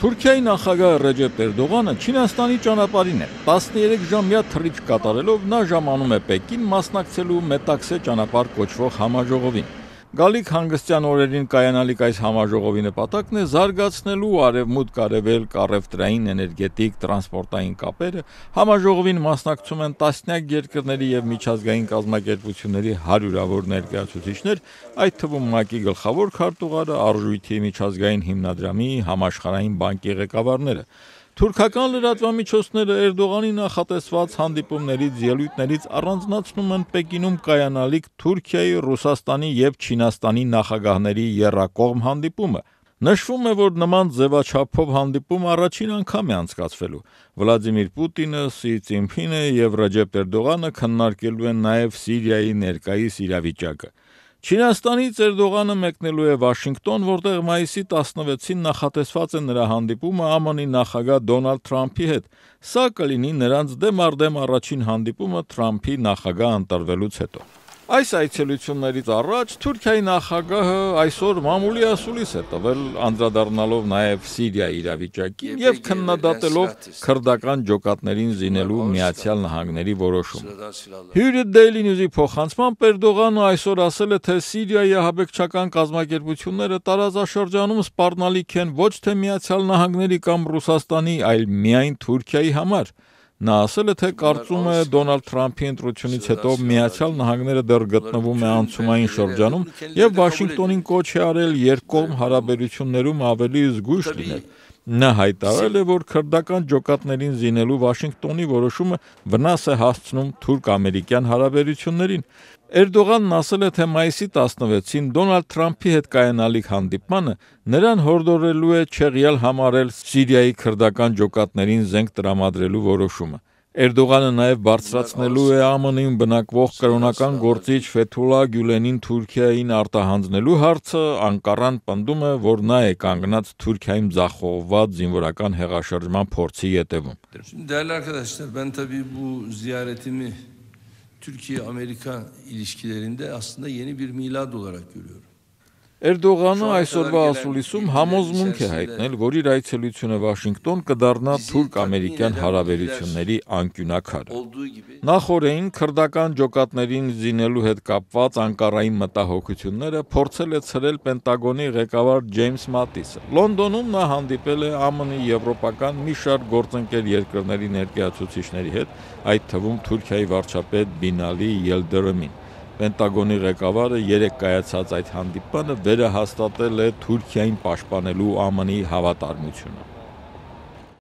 Թուրքիայի նախագահ Ռեջեփ Էրդողանը Չինաստանի ճանապարհին է։ 13 ժամյա թռիչք կատարելով նա ժամանում է Պեկին մասնակցելու Մետաքսե ճանապարհ կոչվող համաժողովին։ Գալիք հանգստյան օրերին կայանալիք այս համաժողովի նպատակն է զարգացնելու արևմուտք արևելք առևտրային, էներգետիկ, տրանսպորտային կապերը։ Համաժողովին մասնակցում են տասնյակ երկրների եւ միջազգային կազմակերպությունների հարյուրավոր ներկայացուցիչներ, այդ թվում ՄԱԿ-ի գլխավոր քարտուղարը, Արժույթի միջազգային հիմնադրամի, համաշխարհային բանկի ղեկավարները։ Թուրքական լրատվամիջոցները Էրդողանի նախատեսված հանդիպումներից ելույթներից առանձնացնում են Պեկինում կայանալիք Թուրքիայի, Ռուսաստանի եւ Չինաստանի նախագահների երրակողմ հանդիպումը։ Նշվում է, որ նման ձևաչափով հանդիպում առաջին անգամ է անցկացվելու։ Վլադիմիր Պուտինը, Սի Ցինփինը եւ Ռաջեփ Էրդողանը քննարկելու են նաեւ Սիրիայի ներկայիս իրավիճակը։ Չինաստանից Էրդողանը մեկնելու է Վաշինգտոն, որտեղ մայիսի 16-ին նախատեսված է նրա հանդիպումը ԱՄՆ-ի նախագահ Դոնալդ Թրամփի հետ։ Սա կլինի նրանց դեմ առ դեմ առաջին հանդիպումը Թրամփի նախագահ ընտրվելուց հետո։ Այս այցելություններից առաջ Թուրքիայի նախագահը այսօր մամուլի ասուլիս է տվել անդրադառնալով նաև Սիրիայի իրավիճակին եւ քննադատելով քրդական ջոկատներին զինելու Միացյալ Նահանգների որոշումը։ Հյուրը Daily News-ի փոխանցման Պերդողանը այսօր ասել է, թե Սիրիայի հաբեկչական կազմակերպությունները տարածաշրջանում սպառնալիք են ոչ թե Միացյալ Նահանգների կամ Ռուսաստանի, այլ միայն Թուրքիայի համար։ Նա ասել է, թե կարծում է Դոնալդ Թրամփի ընտրությունից հետո Միացյալ Նահանգները դեռ գտնվում է անցումային շրջանում եւ Վաշինգտոնին կոչ է արել երկկողմ հարաբերություններում ավելի զգույշ լինել։ Նա հայտարարել է, որ քրդական ջոկատներին զինելու Վաշինգտոնի որոշումը վնաս է հասցնում թուրք-ամերիկյան հարաբերություններին։ Էրդողանն ասել է, թե մայիսի 16-ին Դոնալդ Թրամփի հետ կայանալիք հանդիպմանը նրան հորդորելու է չեղյալ համարել Սիրիայի քրդական ջոկատներին զենք տրամադրելու որոշումը։ Էրդողանը նաև բարձրացնելու է ԱՄՆ-ին բնակվող կրոնական գործիչ Ֆեթուլա Գյուլենին Թուրքիային արտահանձնելու հարցը, Անկարան պնդում է, որ նա է կանգնած Թուրքիայում ձախողված զինվորական հեղաշրջման փորձի ետևում։ Değerli arkadaşlar, ben tabii bu ziyaretimi Türkiye-Amerika ilişkilerinde aslında yeni bir milad olarak görüyorum. Էրդողանը այսօրվա ասուլիսում համոզմունք է հայտնել, որ իր այցելությունը Վաշինգտոն կդառնա թուրք-ամերիկյան հարաբերությունների անկյունակարը։ Նախորդին քրդական ջոկատներին զինելու հետ կապված Անկարայի մտահոգությունները փորձել է ցրել Պենտագոնի ղեկավար Ջեյմս Մատիսը։ Լոնդոնում նա հանդիպել է ԱՄՆ-ի եվրոպական մի շարք գործընկեր երկրների ներկայացուցիչների հետ, այդ թվում Թուրքիայի վարչապետ Բինալի Ելդերմին։ Պենտագոնի ղեկավարը երեք կայացած այդ հանդիպանը վերահաստատել է Թուրքիային պաշտպանելու ԱՄՆ-ի հավատարմությունը։